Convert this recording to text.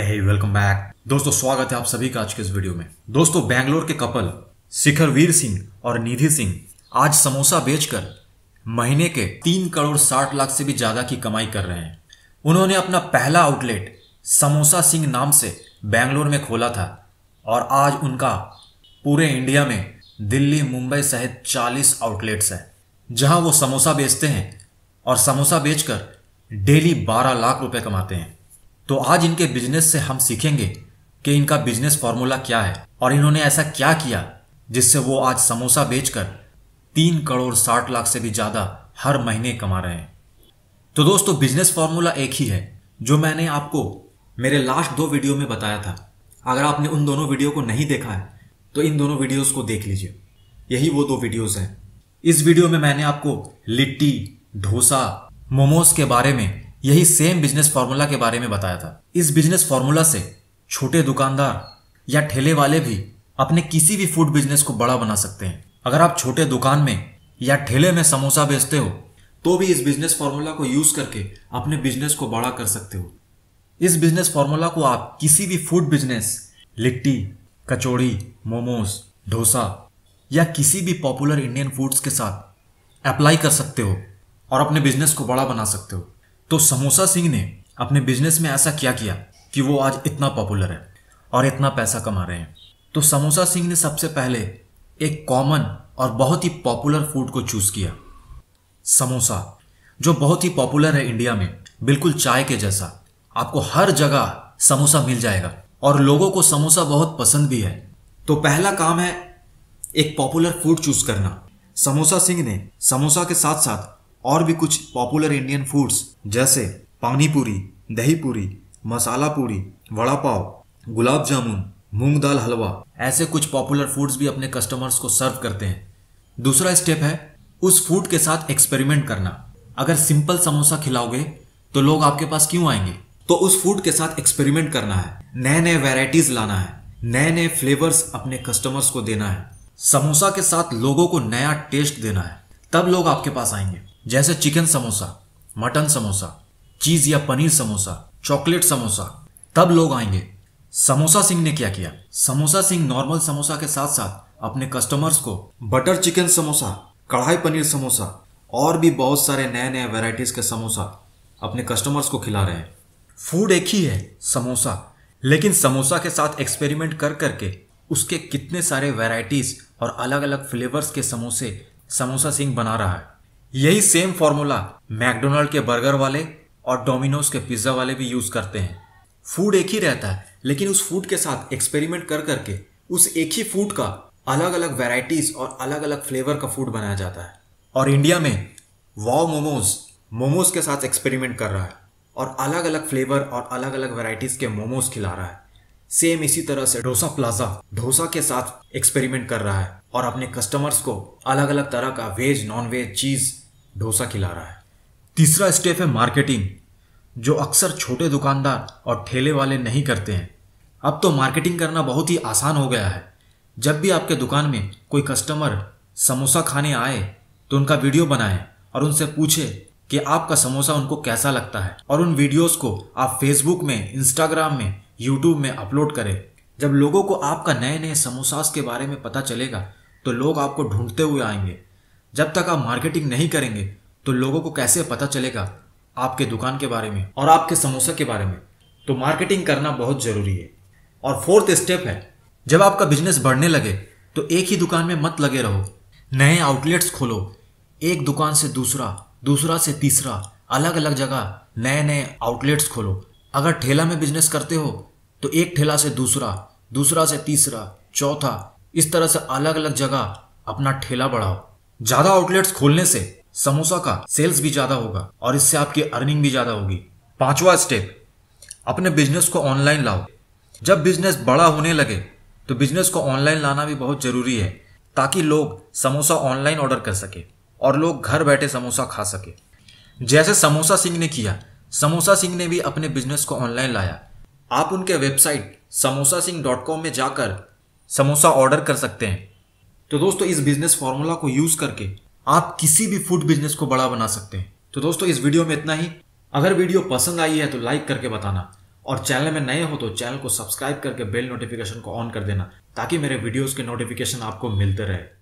welcome back दोस्तों स्वागत है आप सभी का आज के इस वीडियो में दोस्तों बैंगलोर के कपल शिखर वीर सिंह और निधि सिंह आज समोसा बेचकर महीने के तीन करोड़ साठ लाख से भी ज्यादा की कमाई कर रहे हैं उन्होंने अपना पहला आउटलेट समोसा सिंह नाम से बैंगलोर में खोला था और आज उनका पूरे इंडिया में दिल्ली मुंबई सहित 40 आउटलेट्स है जहां वो समोसा बेचते हैं और समोसा बेचकर डेली 12 लाख रुपए कमाते हैं तो आज इनके बिजनेस से हम सीखेंगे कि इनका बिजनेस फॉर्मूला क्या है और इन्होंने ऐसा क्या किया जिससे वो आज समोसा बेचकर तीन करोड़ साठ लाख से भी ज़्यादा हर महीने कमा रहे हैं तो दोस्तों बिजनेस फॉर्मूला एक ही है जो मैंने आपको मेरे लास्ट दो वीडियो में बताया था अगर आपने उन दोनों वीडियो को नहीं देखा है तो इन दोनों वीडियोस को देख लीजिए यही वो दो वीडियोस हैं इस वीडियो में मैंने आपको लिट्टी डोसा मोमोज के बारे में यही सेम बिजनेस फार्मूला के बारे में बताया था इस बिजनेस फार्मूला से छोटे दुकानदार या ठेले वाले भी अपने किसी भी फूड बिजनेस को बड़ा बना सकते हैं अगर आप छोटे दुकान में या ठेले में समोसा बेचते हो तो भी इस बिजनेस फार्मूला को यूज करके अपने बिजनेस को बड़ा कर सकते हो इस बिजनेस फार्मूला को आप किसी भी फूड बिजनेस लिट्टी कचौड़ी मोमोज डोसा या किसी भी पॉपुलर इंडियन फूड्स के साथ अप्लाई कर सकते हो और अपने बिजनेस को बड़ा बना सकते हो तो समोसा सिंह ने अपने बिजनेस में ऐसा क्या किया कि वो आज इतना पॉपुलर है और इतना पैसा कमा रहे हैं तो समोसा सिंह ने सबसे पहले एक कॉमन और बहुत ही पॉपुलर फूड को चूज किया समोसा जो बहुत ही पॉपुलर है इंडिया में बिल्कुल चाय के जैसा आपको हर जगह समोसा मिल जाएगा और लोगों को समोसा बहुत पसंद भी है तो पहला काम है एक पॉपुलर फूड चूज करना समोसा सिंह ने समोसा के साथ साथ और भी कुछ पॉपुलर इंडियन फूड्स जैसे पानी पूरी दही पूरी मसाला पूरी वड़ा पाव गुलाब जामुन मूंग दाल हलवा ऐसे कुछ पॉपुलर फूड्स भी अपने कस्टमर्स को सर्व करते हैं दूसरा स्टेप है उस फूड के साथ एक्सपेरिमेंट करना अगर सिंपल समोसा खिलाओगे तो लोग आपके पास क्यों आएंगे तो उस फूड के साथ एक्सपेरिमेंट करना है नए नए वेराइटीज लाना है नए नए फ्लेवर्स अपने कस्टमर्स को देना है समोसा के साथ लोगों को नया टेस्ट देना है तब लोग आपके पास आएंगे जैसे चिकन समोसा मटन समोसा चीज या पनीर समोसा चॉकलेट समोसा तब लोग आएंगे समोसा सिंह ने क्या किया समोसा सिंह नॉर्मल समोसा के साथ साथ अपने कस्टमर्स को बटर चिकन समोसा कढ़ाई पनीर समोसा और भी बहुत सारे नए नए वेराइटीज के समोसा अपने कस्टमर्स को खिला रहे हैं फूड एक ही है समोसा लेकिन समोसा के साथ एक्सपेरिमेंट कर करके उसके कितने सारे वेराइटीज और अलग अलग फ्लेवर्स के समोसे समोसा सिंह बना रहा है यही सेम फॉर्मूला मैकडोनल्ड के बर्गर वाले और डोमिनोज के पिज्ज़ा वाले भी यूज़ करते हैं फूड एक ही रहता है लेकिन उस फूड के साथ एक्सपेरिमेंट कर करके उस एक ही फूड का अलग अलग वेराइटीज़ और अलग अलग फ्लेवर का फूड बनाया जाता है और इंडिया में वाव मोमोज मोमोज के साथ एक्सपेरिमेंट कर रहा है और अलग अलग फ्लेवर और अलग अलग वेराइटीज़ के मोमोज खिला रहा है सेम इसी तरह से डोसा प्लाजा डोसा के साथ एक्सपेरिमेंट कर रहा है और अपने कस्टमर्स को अलग अलग तरह का veg non veg cheese dosa खिला रहा है तीसरा स्टेप है मार्केटिंग जो अक्सर छोटे दुकानदार और ठेले वाले नहीं करते हैं अब तो मार्केटिंग करना बहुत ही आसान हो गया है जब भी आपके दुकान में कोई कस्टमर समोसा खाने आए तो उनका वीडियो बनाएं और उनसे पूछे कि आपका समोसा उनको कैसा लगता है और उन वीडियोस को आप फेसबुक में इंस्टाग्राम में यूट्यूब में अपलोड करें जब लोगों को आपका नए नए समोसास के बारे में पता चलेगा तो लोग आपको ढूंढते हुए आएंगे जब तक आप मार्केटिंग नहीं करेंगे तो लोगों को कैसे पता चलेगा आपके दुकान के बारे में और आपके समोसा के बारे में तो मार्केटिंग करना बहुत ज़रूरी है और फोर्थ स्टेप है जब आपका बिजनेस बढ़ने लगे तो एक ही दुकान में मत लगे रहो नए आउटलेट्स खोलो एक दुकान से दूसरा दूसरा से तीसरा अलग अलग जगह नए नए आउटलेट्स खोलो अगर ठेला में बिजनेस करते हो तो एक ठेला से दूसरा दूसरा से तीसरा चौथा इस तरह से अलग अलग जगह अपना ठेला बढ़ाओ ज्यादा आउटलेट्स खोलने से समोसा का सेल्स भी ज्यादा होगा और इससे आपकी अर्निंग भी ज्यादा होगी पांचवा स्टेप अपने बिजनेस को ऑनलाइन लाओ जब बिजनेस बड़ा होने लगे तो बिजनेस को ऑनलाइन लाना भी बहुत जरूरी है ताकि लोग समोसा ऑनलाइन ऑर्डर कर सके और लोग घर बैठे समोसा खा सके जैसे समोसा सिंह ने किया समोसा सिंह ने भी अपने बिजनेस को ऑनलाइन लाया आप उनके website samosa Singh dot com में जाकर समोसा ऑर्डर कर सकते हैं तो दोस्तों इस बिजनेस फॉर्मूला को यूज करके आप किसी भी फूड बिजनेस को बड़ा बना सकते हैं तो दोस्तों इस वीडियो में इतना ही अगर वीडियो पसंद आई है तो लाइक करके बताना और चैनल में नए हो तो चैनल को सब्सक्राइब करके बेल नोटिफिकेशन को ऑन कर देना ताकि मेरे वीडियोस के नोटिफिकेशन आपको मिलते रहे